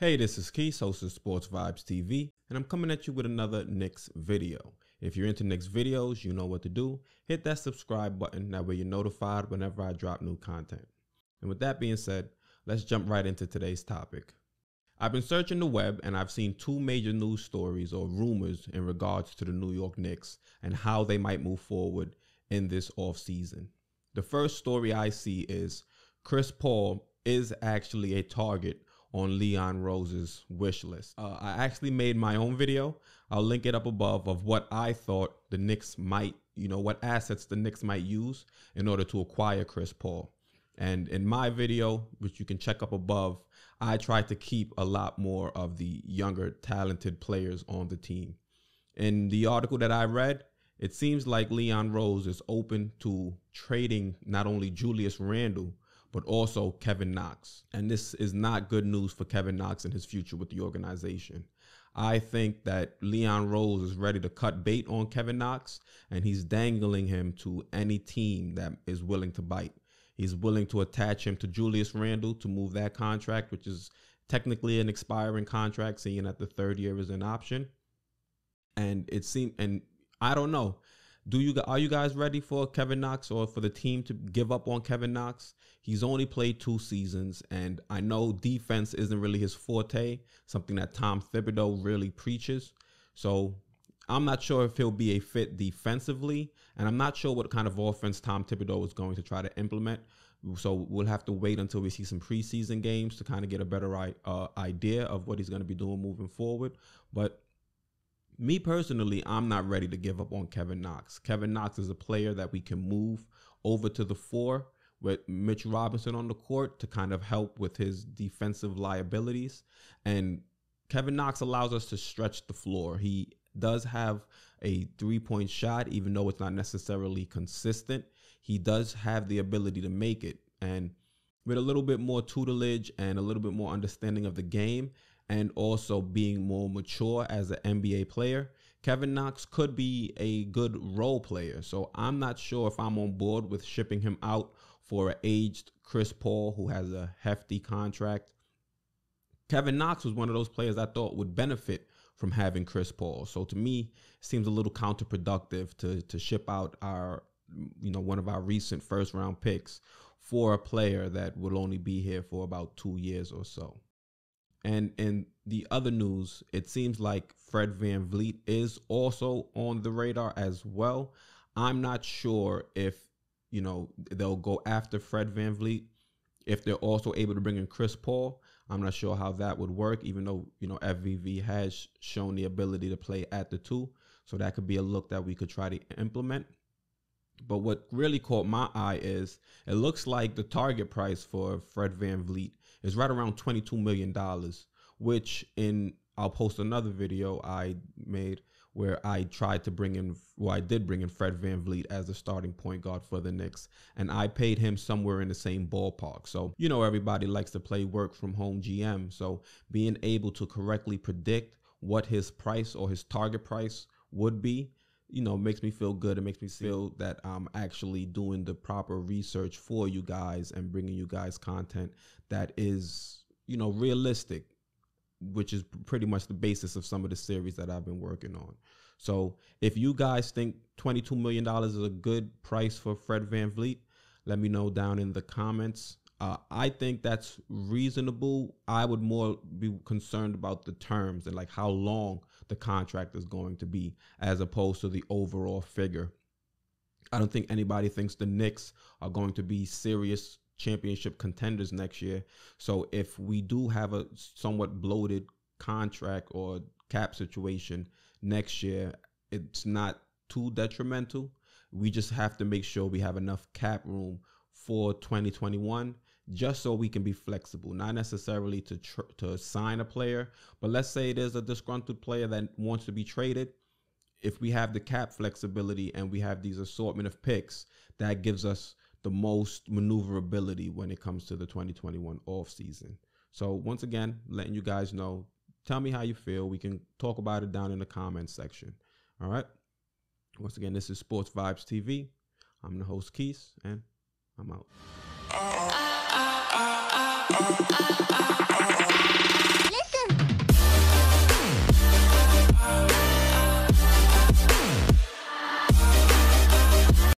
Hey, this is Keith, host of Sports Vibes TV, and I'm coming at you with another Knicks video. If you're into Knicks videos, you know what to do. Hit that subscribe button, that way you're notified whenever I drop new content. And with that being said, let's jump right into today's topic. I've been searching the web and I've seen two major news stories or rumors in regards to the New York Knicks and how they might move forward in this off season. The first story I see is Chris Paul is actually a target on Leon Rose's wish list. Uh, I actually made my own video. I'll link it up above of what I thought the Knicks might, you know, what assets the Knicks might use in order to acquire Chris Paul. And in my video, which you can check up above, I tried to keep a lot more of the younger, talented players on the team. In the article that I read, it seems like Leon Rose is open to trading not only Julius Randle, but also Kevin Knox. And this is not good news for Kevin Knox and his future with the organization. I think that Leon Rose is ready to cut bait on Kevin Knox, and he's dangling him to any team that is willing to bite. He's willing to attach him to Julius Randle to move that contract, which is technically an expiring contract, seeing that the third year is an option. And it seems, and I don't know. Do you are you guys ready for Kevin Knox or for the team to give up on Kevin Knox? He's only played two seasons, and I know defense isn't really his forte, something that Tom Thibodeau really preaches. So I'm not sure if he'll be a fit defensively, and I'm not sure what kind of offense Tom Thibodeau is going to try to implement. So we'll have to wait until we see some preseason games to kind of get a better uh, idea of what he's going to be doing moving forward. But me personally, I'm not ready to give up on Kevin Knox. Kevin Knox is a player that we can move over to the four with Mitch Robinson on the court to kind of help with his defensive liabilities. And Kevin Knox allows us to stretch the floor. He does have a three point shot, even though it's not necessarily consistent. He does have the ability to make it. And with a little bit more tutelage and a little bit more understanding of the game, and also being more mature as an NBA player. Kevin Knox could be a good role player. So I'm not sure if I'm on board with shipping him out for an aged Chris Paul who has a hefty contract. Kevin Knox was one of those players I thought would benefit from having Chris Paul. So to me, seems a little counterproductive to to ship out our you know one of our recent first round picks for a player that will only be here for about 2 years or so. And in the other news, it seems like Fred Van Vliet is also on the radar as well. I'm not sure if, you know, they'll go after Fred Van Vliet. If they're also able to bring in Chris Paul, I'm not sure how that would work, even though, you know, FVV has shown the ability to play at the two. So that could be a look that we could try to implement. But what really caught my eye is it looks like the target price for Fred Van Vliet is right around $22 million, which in I'll post another video I made where I tried to bring in, well, I did bring in Fred Van Vliet as the starting point guard for the Knicks, and I paid him somewhere in the same ballpark. So, you know, everybody likes to play work from home GM. So, being able to correctly predict what his price or his target price would be you know makes me feel good it makes me feel that i'm actually doing the proper research for you guys and bringing you guys content that is you know realistic which is pretty much the basis of some of the series that i've been working on so if you guys think 22 million dollars is a good price for fred van vliet let me know down in the comments uh, I think that's reasonable. I would more be concerned about the terms and like how long the contract is going to be as opposed to the overall figure. I don't think anybody thinks the Knicks are going to be serious championship contenders next year. So if we do have a somewhat bloated contract or cap situation next year, it's not too detrimental. We just have to make sure we have enough cap room for 2021 just so we can be flexible, not necessarily to tr- to sign a player, but let's say there's a disgruntled player that wants to be traded. If we have the cap flexibility and we have these assortment of picks, that gives us the most maneuverability when it comes to the 2021 off season. So once again, letting you guys know, tell me how you feel. We can talk about it down in the comments section. All right. Once again, this is Sports Vibes TV. I'm the host Keith, and I'm out. Uh, oh, oh.